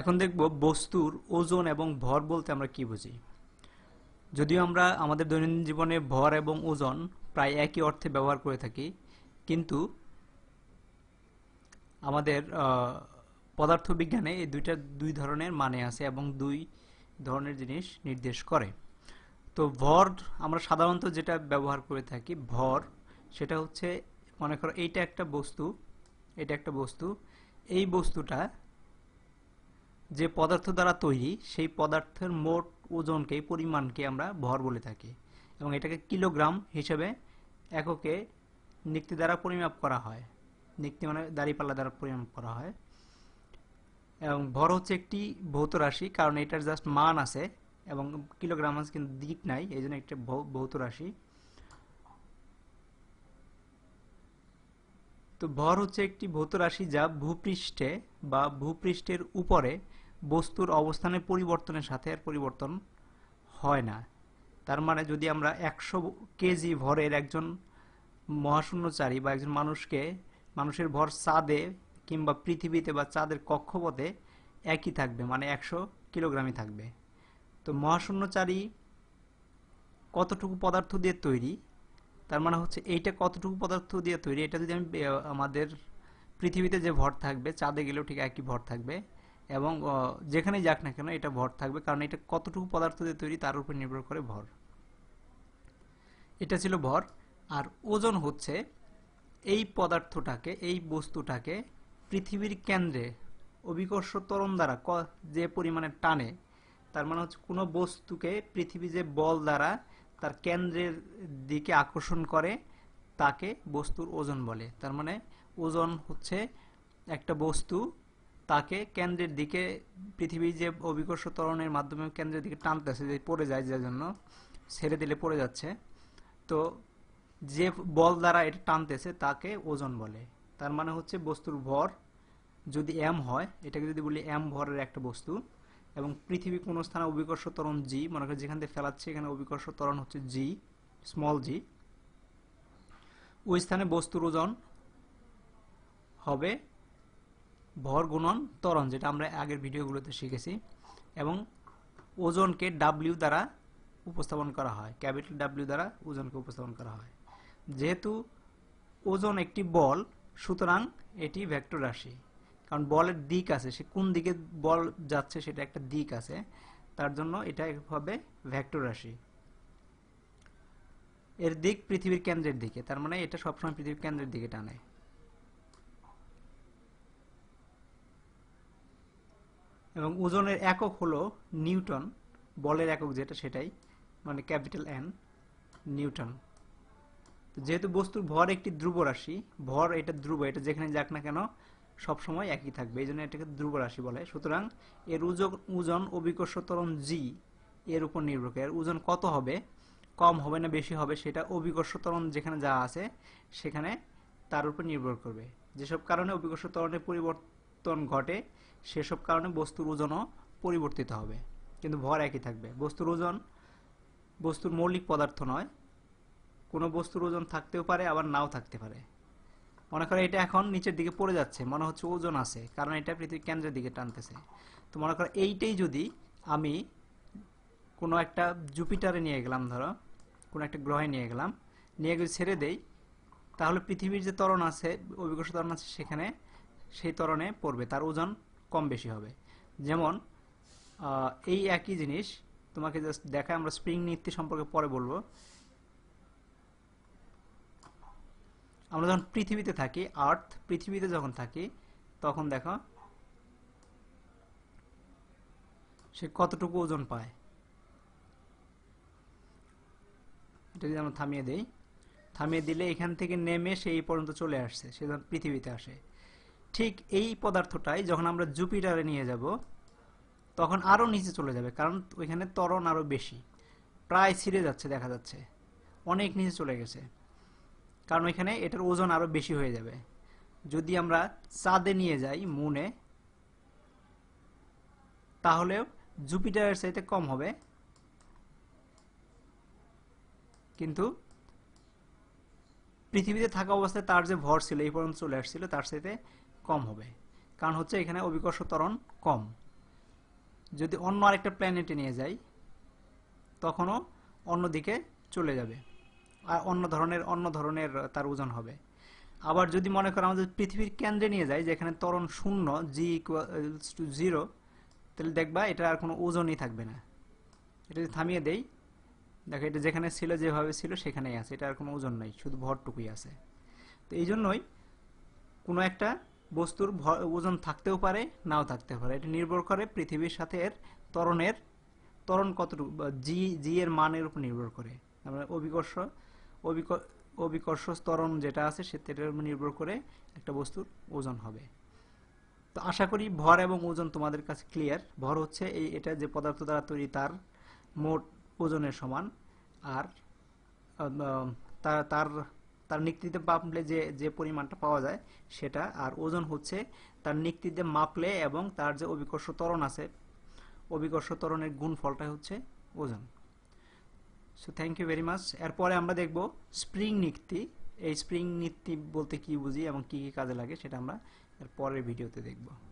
এখন দেখব বস্তুর ওজন এবং ভর বলতে আমরা কি বুঝি যদিও আমরা আমাদের দৈনন্দিন জীবনে ভর এবং ওজন প্রায় একই অর্থে ব্যবহার করে থাকি কিন্তু আমাদের পদার্থবিজ্ঞানে এই দুইটা দুই ধরনের মানে আছে এবং দুই ধরনের জিনিস নির্দেশ করে তো ভর আমরা সাধারণত যেটা ব্যবহার করে থাকি ভর সেটা হচ্ছে মনে করো এইটা একটা বস্তু এটা একটা বস্তু এই বস্তুটা যে পদার্থ দ্বারা তৈরি সেই পদার্থের মোট ওজনকে পরিমাণকে আমরা ভর বলে থাকি এবং এটাকে কিলোগ্রাম হিসেবে এককে নিক্তি দ্বারা পরিমাপ করা হয় নিক্তি মানে দাঁড়িপাল্লা দ্বারা পরিমাপ করা হয় এবং ভর হচ্ছে একটি ভৌত রাশি কারণ এটার জাস্ট মান আছে এবং কিলোগ্রাম আছে কিন্তু দিক নাই এই জন্য একটা ভৌত রাশি তো ভর হচ্ছে একটি ভৌত রাশি যা ভূপৃষ্ঠে বা ভূপৃষ্ঠের উপরে বস্তুর অবস্থানের পরিবর্তনের সাথে এর পরিবর্তন হয় না তার মানে যদি আমরা একশো কেজি ভরের একজন মহাশূন্যচারী বা একজন মানুষকে মানুষের ভর চাঁদে কিংবা পৃথিবীতে বা চাঁদের কক্ষপথে একই থাকবে মানে একশো কিলোগ্রামই থাকবে তো মহাশূন্যচারী কতটুকু পদার্থ দিয়ে তৈরি তার মানে হচ্ছে এইটা কতটুকু পদার্থ দিয়ে তৈরি এটা যদি আমি আমাদের পৃথিবীতে যে ভর থাকবে চাঁদে গেলেও ঠিক একই ভর থাকবে এবং যেখানেই যাক না কেন এটা ভর থাকবে কারণ এটা কতটুকু পদার্থ দিয়ে তৈরি তার উপর নির্ভর করে ভর এটা ছিল ভর আর ওজন হচ্ছে এই পদার্থটাকে এই বস্তুটাকে পৃথিবীর কেন্দ্রে অভিকর্ষ তরণ দ্বারা যে পরিমাণে টানে তার মানে হচ্ছে কোনো বস্তুকে পৃথিবী যে বল দ্বারা তার কেন্দ্রের দিকে আকর্ষণ করে তাকে বস্তুর ওজন বলে তার মানে ওজন হচ্ছে একটা বস্তু তাকে কেন্দ্রের দিকে পৃথিবী যে অভিকর্ষ তরণের মাধ্যমে কেন্দ্রের দিকে টানতেছে যে পড়ে যায় যার জন্য ছেড়ে দিলে পড়ে যাচ্ছে তো যে বল দ্বারা এটা টানতেছে তাকে ওজন বলে তার মানে হচ্ছে বস্তুর ভর যদি এম হয় এটাকে যদি বলি এম ভরের একটা বস্তু এবং পৃথিবী কোনো স্থানে অভিকর্ষ তরণ জি মনে করে যেখান থেকে ফেলাচ্ছে এখানে অভিকর্ষ তরণ হচ্ছে জি স্মল জি ওই স্থানে বস্তুর ওজন হবে ভর গুণন ত্বরণ যেটা আমরা আগের ভিডিওগুলোতে শিখেছি এবং ওজনকে ডাব্লিউ দ্বারা উপস্থাপন করা হয় ক্যাপিটাল ডাব্লিউ দ্বারা ওজনকে উপস্থাপন করা হয় যেহেতু ওজন একটি বল সুতরাং এটি ভেক্টর রাশি কারণ বলের দিক আছে সে কোন দিকে বল যাচ্ছে সেটা একটা দিক আছে তার জন্য এটা হবে ভেক্টর রাশি এর দিক পৃথিবীর কেন্দ্রের দিকে তার মানে এটা সবসময় পৃথিবীর কেন্দ্রের দিকে টানে এবং ওজনের একক হলো নিউটন বলের একক যেটা সেটাই মানে ক্যাপিটাল এন নিউটন যেহেতু বস্তুর ভর একটি ধ্রুব রাশি ভর এটা ধ্রুব এটা যেখানে যাক না কেন সবসময় একই থাকবে এই জন্য এটাকে ধ্রুব রাশি বলে সুতরাং এর ওজন ওজন অভিকর্ষ তরণ জি এর উপর নির্ভর করে এর ওজন কত হবে কম হবে না বেশি হবে সেটা অভিকর্ষ তরণ যেখানে যা আছে সেখানে তার উপর নির্ভর করবে যেসব কারণে অভিকর্ষ তরণের পরিবর্তন পরিবর্তন ঘটে সেসব কারণে বস্তুর ওজনও পরিবর্তিত হবে কিন্তু ভর একই থাকবে বস্তুর ওজন বস্তুর মৌলিক পদার্থ নয় কোনো বস্তুর ওজন থাকতেও পারে আবার নাও থাকতে পারে মনে করো এটা এখন নিচের দিকে পড়ে যাচ্ছে মনে হচ্ছে ওজন আছে কারণ এটা পৃথিবীর কেন্দ্রের দিকে টানতেছে তো মনে করো এইটাই যদি আমি কোনো একটা জুপিটারে নিয়ে গেলাম ধরো কোনো একটা গ্রহে নিয়ে গেলাম নিয়ে গিয়ে ছেড়ে দেই তাহলে পৃথিবীর যে তরণ আছে অভিজ্ঞ তরণ আছে সেখানে সেই তরণে পড়বে তার ওজন কম বেশি হবে যেমন এই একই জিনিস তোমাকে জাস্ট দেখায় আমরা স্প্রিং নীতি সম্পর্কে পরে বলবো আমরা যখন পৃথিবীতে থাকি আর্থ পৃথিবীতে যখন থাকি তখন দেখো সে কতটুকু ওজন পায় এটা যদি আমরা থামিয়ে দেই থামিয়ে দিলে এখান থেকে নেমে সেই পর্যন্ত চলে আসছে সে যখন পৃথিবীতে আসে ঠিক এই পদার্থটাই যখন আমরা জুপিটারে নিয়ে যাব তখন আরও নিচে চলে যাবে কারণ ওইখানে তরণ আরও বেশি প্রায় ছিঁড়ে যাচ্ছে দেখা যাচ্ছে অনেক নিচে চলে গেছে কারণ ওইখানে এটার ওজন আরও বেশি হয়ে যাবে যদি আমরা চাঁদে নিয়ে যাই মুনে তাহলেও জুপিটারের চাইতে কম হবে কিন্তু পৃথিবীতে থাকা অবস্থায় তার যে ভর ছিল এই পর্যন্ত চলে আসছিল তার সাথে কম হবে কারণ হচ্ছে এখানে অভিকর্ষ ত্বরণ কম যদি অন্য আরেকটা প্ল্যানেটে নিয়ে যাই তখনও অন্য দিকে চলে যাবে আর অন্য ধরনের অন্য ধরনের তার ওজন হবে আবার যদি মনে করো আমাদের পৃথিবীর কেন্দ্রে নিয়ে যাই যেখানে তরণ শূন্য জি ইকুয়ালস টু জিরো তাহলে দেখবা এটা আর কোনো ওজনই থাকবে না এটা যদি থামিয়ে দেই দেখো এটা যেখানে ছিল যেভাবে ছিল সেখানেই আছে এটা আর কোনো ওজন নাই শুধু ভরটুকুই আছে তো এই জন্যই কোনো একটা বস্তুর ওজন থাকতেও পারে নাও থাকতে পারে এটা নির্ভর করে পৃথিবীর সাথে এর তরণের তরণ কতটুকু জি জি এর মানের উপর নির্ভর করে আমরা অভিকর্ষ অভিকর্ষ তরণ যেটা আছে সেটার উপর নির্ভর করে একটা বস্তুর ওজন হবে তো আশা করি ভর এবং ওজন তোমাদের কাছে ক্লিয়ার ভর হচ্ছে এই এটা যে পদার্থ দ্বারা তৈরি তার মোট ওজনের সমান আর তার তার নিক্তিতে মাপলে যে যে পরিমাণটা পাওয়া যায় সেটা আর ওজন হচ্ছে তার নিক্তিতে মাপলে এবং তার যে অভিকর্ষ ত্বরণ আছে অভিকর্ষ ত্বরণের ফলটাই হচ্ছে ওজন so thank you very much এরপরে আমরা দেখব স্প্রিং নিক্তি এই স্প্রিং নিক্তি বলতে কি বুঝি এবং কি কি কাজে লাগে সেটা আমরা এর পরের ভিডিওতে দেখবো